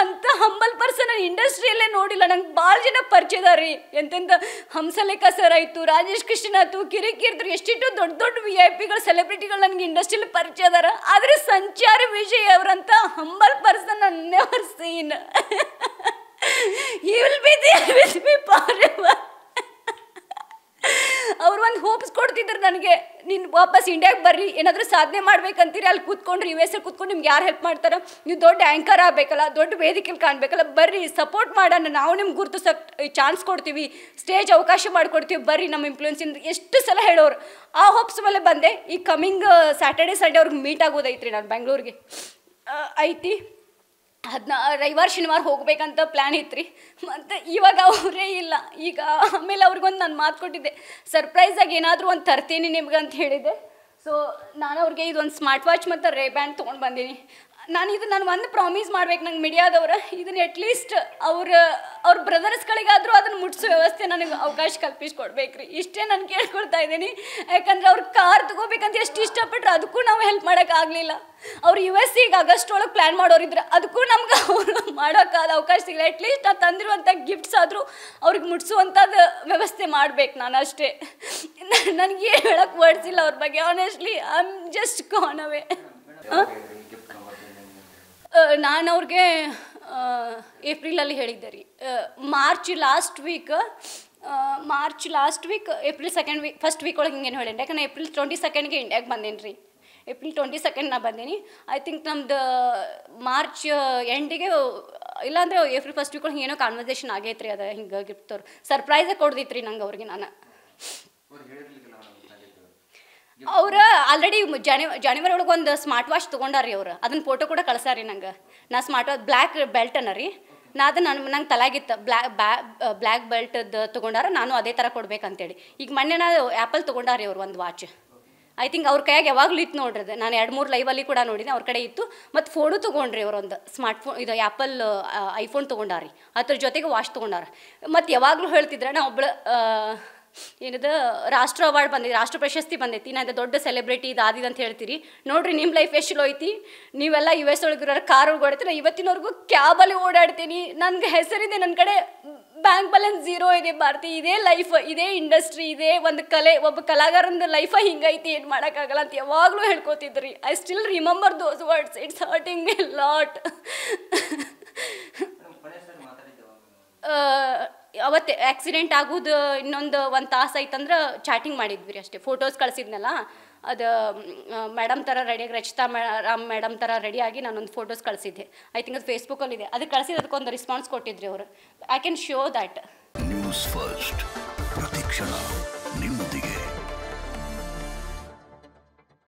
ಅಂತ humble person ಇಂಡಸ್ಟ್ರಿಯಲ್ಲೇ ನೋಡಿಲ್ಲ ನಂಗೆ ಭಾಳ ಜನ ರೀ ಎಂತೆಂಥ ಹಂಸಲೇಖ ಸರ್ ಆಯಿತು ರಾಜೇಶ್ ಕೃಷ್ಣ ಆಯ್ತು ಕಿರಿಕಿರ್ದ್ರು ಎಷ್ಟಿಟ್ಟು ದೊಡ್ಡ ದೊಡ್ಡ ವಿ ಐ ಪಿಗಳು ಸೆಲೆಬ್ರಿಟಿಗಳು ನನಗೆ ಇಂಡಸ್ಟ್ರಿಯಲ್ಲಿ ಪರಿಚಯ ಅದಾರ ಆದರೆ ಸಂಚಾರ ವಿಜಯ್ ಅವರಂತ ಹಂಬಲ್ ಪರ್ಸನ್ ನನ್ನ ಸೀನ್ ನನಗೆ ನೀನು ವಾಪಸ್ ಇಂಡಿಯಾಗೆ ಬರ್ರಿ ಏನಾದರೂ ಸಾಧನೆ ಮಾಡ್ಬೇಕಂತೀರಿ ಅಲ್ಲಿ ಕೂತ್ಕೊಂಡ್ರಿ ಯು ಎಸ್ ಕೂತ್ಕೊಂಡು ನಿಮ್ಗೆ ಯಾರು ಹೆಲ್ಪ್ ಮಾಡ್ತಾರೆ ನೀವು ದೊಡ್ಡ ಆ್ಯಂಕರ್ ಆಗಬೇಕಲ್ಲ ದೊಡ್ಡ ವೇದಿಕೆಲಿ ಕಾಣಬೇಕಲ್ಲ ಬರ್ರಿ ಸಪೋರ್ಟ್ ಮಾಡೋಣ ನಾವು ನಿಮ್ಗೆ ಗುರುತಿಸೋಕ್ ಚಾನ್ಸ್ ಕೊಡ್ತೀವಿ ಸ್ಟೇಜ್ ಅವಕಾಶ ಮಾಡಿಕೊಡ್ತೀವಿ ಬರ್ರಿ ನಮ್ಮ ಇನ್ಫ್ಲೂಯೆನ್ಸಿಂದ ಎಷ್ಟು ಸಲ ಹೇಳೋರು ಆ ಹೋಪ್ಸ್ ಮೇಲೆ ಬಂದೆ ಈ ಕಮಿಂಗ್ ಸ್ಯಾಟರ್ಡೆ ಸಂಡೇ ಅವ್ರಿಗೆ ಮೀಟ್ ಆಗೋದೈತ್ರಿ ನಾನು ಬೆಂಗಳೂರಿಗೆ ಐತಿ ಅದನ್ನ ರವಿವಾರ ಶನಿವಾರ ಹೋಗ್ಬೇಕಂತ ಪ್ಲ್ಯಾನ್ ಇತ್ತು ರೀ ಮತ್ತು ಇವಾಗ ಅವರೇ ಇಲ್ಲ ಈಗ ಆಮೇಲೆ ಅವ್ರಿಗೊಂದು ನಾನು ಮಾತು ಕೊಟ್ಟಿದ್ದೆ ಸರ್ಪ್ರೈಸಾಗಿ ಏನಾದರೂ ಒಂದು ತರ್ತೀನಿ ನಿಮ್ಗೆ ಅಂತ ಹೇಳಿದ್ದೆ ಸೊ ನಾನು ಅವ್ರಿಗೆ ಇದೊಂದು ಸ್ಮಾರ್ಟ್ ವಾಚ್ ಮತ್ತು ರೇ ಬ್ಯಾಂಡ್ ತೊಗೊಂಡು ಬಂದೀನಿ ನಾನು ಇದು ನಾನು ಒಂದು ಪ್ರಾಮಿಸ್ ಮಾಡ್ಬೇಕು ನಂಗೆ ಮೀಡಿಯಾದವ್ರ ಇದನ್ನ ಅಟ್ಲೀಸ್ಟ್ ಅವ್ರ ಅವ್ರ ಬ್ರದರ್ಸ್ಗಳಿಗಾದರೂ ಅದನ್ನು ಮುಟ್ಸೋ ವ್ಯವಸ್ಥೆ ನನಗೆ ಅವಕಾಶ ಕಲ್ಪಿಸ್ಕೊಡ್ಬೇಕ್ರಿ ಇಷ್ಟೇ ನಾನು ಕೇಳ್ಕೊಳ್ತಾ ಇದ್ದೀನಿ ಯಾಕಂದ್ರೆ ಅವ್ರ ಕಾರ್ ತಗೋಬೇಕಂತ ಎಷ್ಟು ಇಷ್ಟಪಟ್ರೆ ಅದಕ್ಕೂ ನಾವು ಹೆಲ್ಪ್ ಮಾಡೋಕ್ಕಾಗಲಿಲ್ಲ ಅವ್ರು ಯು ಎಸ್ ಈಗ ಆಗಸ್ಟ್ ಒಳಗೆ ಪ್ಲ್ಯಾನ್ ಮಾಡೋರಿದ್ರೆ ಅದಕ್ಕೂ ನಮ್ಗೆ ಅವರು ಮಾಡೋಕ್ಕಾದ ಅವಕಾಶ ಸಿಗಲ್ಲ ಅಟ್ಲೀಸ್ಟ್ ಆ ತಂದಿರುವಂಥ ಗಿಫ್ಟ್ಸ್ ಆದರೂ ಅವ್ರಿಗೆ ಮುಟ್ಸುವಂಥದ್ದು ವ್ಯವಸ್ಥೆ ಮಾಡಬೇಕು ನಾನು ಅಷ್ಟೇ ನನಗೆ ಹೇಳೋಕ್ಕೆ ವರ್ಡ್ಸ್ ಇಲ್ಲ ಅವ್ರ ಬಗ್ಗೆ honestly I am just gone away ನಾನು ಅವ್ರಿಗೆ ಏಪ್ರಿಲಲ್ಲಿ ಹೇಳಿದ್ದೆ ರೀ March last week March last week April second week first week ಒಳಗೆ ಹಿಂಗೇನು ಹೇಳಿ ಯಾಕಂದ್ರೆ ಏಪ್ರಿಲ್ ಟ್ವೆಂಟಿ ಸೆಕೆಂಡ್ಗೆ ಇಂಡಿಯಾಗೆ ಬಂದೇನಿ ರೀ ಏಪ್ರಿಲ್ ಟ್ವೆಂಟಿ ಸೆಕೆಂಡ್ ನಾ ಬಂದೇನಿ ಐ ಥಿಂಕ್ ನಮ್ದು ಮಾರ್ಚ್ ಎಂಡಿಗೆ ಇಲ್ಲಾಂದ್ರೆ ಏಪ್ರಿಲ್ ಫಸ್ಟ್ ವೀಕ್ ಒಳಗೆ ಏನೋ ಕಾನ್ವರ್ಸೇಷನ್ ಆಗೈತೆ ರೀ ಅದು ಹಿಂಗೆ ಗಿಫ್ಟ್ ಅವ್ರು ಸರ್ಪ್ರೈಸೇ ಕೊಡ್ದಿತ್ತು ರೀ ನಂಗೆ ಅವ್ರಿಗೆ ನಾನು ಅವ್ರ ಆಲ್ರೆಡಿ ಜನವರಿ ಜನವರಿ ಒಳಗೆ ಒಂದು ಸ್ಮಾರ್ಟ್ ವಾಚ್ ರೀ ಅವರು ಅದನ್ನ ಫೋಟೋ ಕೂಡ ಕಳ್ಸಾರಿ ನಂಗೆ ನಾ ಸ್ಮಾರ್ಟ್ ವಾಚ್ ಬ್ಲ್ಯಾಕ್ ಬೆಲ್ಟ್ ಅನ್ನ ರೀ ನಾ ಅದು ನನ್ನ ನಂಗೆ ತಲಾಗಿತ್ತು ಬ್ಲ್ಯಾಕ್ ಬ್ಯಾ ಬ್ಲ್ಯಾಕ್ ಬೆಲ್ಟದ್ದು ತೊಗೊಂಡಾರ ನಾನು ಅದೇ ಥರ ಕೊಡ್ಬೇಕಂತೇಳಿ ಈಗ ಮೊನ್ನೆ ನಾನು ಆ್ಯಪಲ್ ತೊಗೊಂಡಾರಿ ಅವ್ರು ಒಂದು ವಾಚ್ ಐ ಥಿಂಕ್ ಅವ್ರ ಕೈಯಾಗ ಯಾವಾಗಲೂ ಇತ್ತು ನೋಡ್ರಿ ನಾನು ಎರಡು ಮೂರು ಲೈವಲ್ಲಿ ಕೂಡ ನೋಡಿದ್ದೆ ಅವ್ರ ಕಡೆ ಇತ್ತು ಮತ್ತು ಫೋನು ತೊಗೊಂಡ್ರಿ ಒಂದು ಸ್ಮಾರ್ಟ್ ಫೋನ್ ಇದು ಆ್ಯಪಲ್ ಐಫೋನ್ ತಗೊಂಡಾರಿ ಅದ್ರ ಜೊತೆಗೆ ವಾಚ್ ತೊಗೊಂಡಾರ ಮತ್ತು ಯಾವಾಗಲೂ ಹೇಳ್ತಿದ್ರೆ ನಾ ಒಬ್ಬಳು ಏನದು ರಾಷ್ಟ್ರ ಅವಾರ್ಡ್ ಬಂದೈತಿ ರಾಷ್ಟ್ರ ಪ್ರಶಸ್ತಿ ಬಂದೈತಿ ನಾನು ದೊಡ್ಡ ಸೆಲೆಬ್ರಿಟಿ ಇದಾದಿದೆ ಅಂತ ಹೇಳ್ತೀರಿ ನೋಡ್ರಿ ನಿಮ್ಮ ಲೈಫ್ ಎಷ್ಟು ಚಲೋ ಐತಿ ನೀವೆಲ್ಲ ಯು ಎಸ್ ಒಳಗಿರೋರು ಕಾರ್ ಓಡಾಡ್ತೀನಿ ನಾ ಇವತ್ತಿನವರೆಗೂ ಕ್ಯಾಬಲ್ಲಿ ಓಡಾಡ್ತೀನಿ ನನಗೆ ಹೆಸರಿದೆ ನನ್ನ ಕಡೆ ಬ್ಯಾಂಕ್ ಬ್ಯಾಲೆನ್ಸ್ ಜೀರೋ ಇದೆ ಭಾರತಿ ಇದೇ ಲೈಫ್ ಇದೇ ಇಂಡಸ್ಟ್ರಿ ಇದೇ ಒಂದು ಕಲೆ ಒಬ್ಬ ಕಲಾಗಾರನ ಲೈಫ ಹಿಂಗೈತಿ ಏನು ಮಾಡೋಕ್ಕಾಗಲ್ಲ ಅಂತ ಯಾವಾಗಲೂ ಹೇಳ್ಕೊತಿದ್ರಿ I still remember those words it's hurting me lot ಅವತ್ತೆ ಆಕ್ಸಿಡೆಂಟ್ ಆಗೋದು ಇನ್ನೊಂದು ಒಂದು ತಾಸು ಆಯ್ತಂದ್ರೆ ಚಾಟಿಂಗ್ ಮಾಡಿದ್ವಿ ರೀ ಅಷ್ಟೇ ಫೋಟೋಸ್ ಕಳಿಸಿದ್ನಲ್ಲ ಅದು ಮೇಡಮ್ ಥರ ರೆಡಿಯಾಗಿ ರಚಿತಾ ರಾಮ್ ಮೇಡಮ್ ಥರ ರೆಡಿಯಾಗಿ ನಾನೊಂದು ಫೋಟೋಸ್ ಕಳಿಸಿದ್ದೆ ಐ ತಿಂಕ್ ಅದು ಫೇಸ್ಬುಕ್ಕಲ್ಲಿದೆ ಅದು ಕಳಿಸಿದ ಅದಕ್ಕೊಂದು ರೆಸ್ಪಾನ್ಸ್ ಕೊಟ್ಟಿದ್ರಿ ಅವರು I can show that news first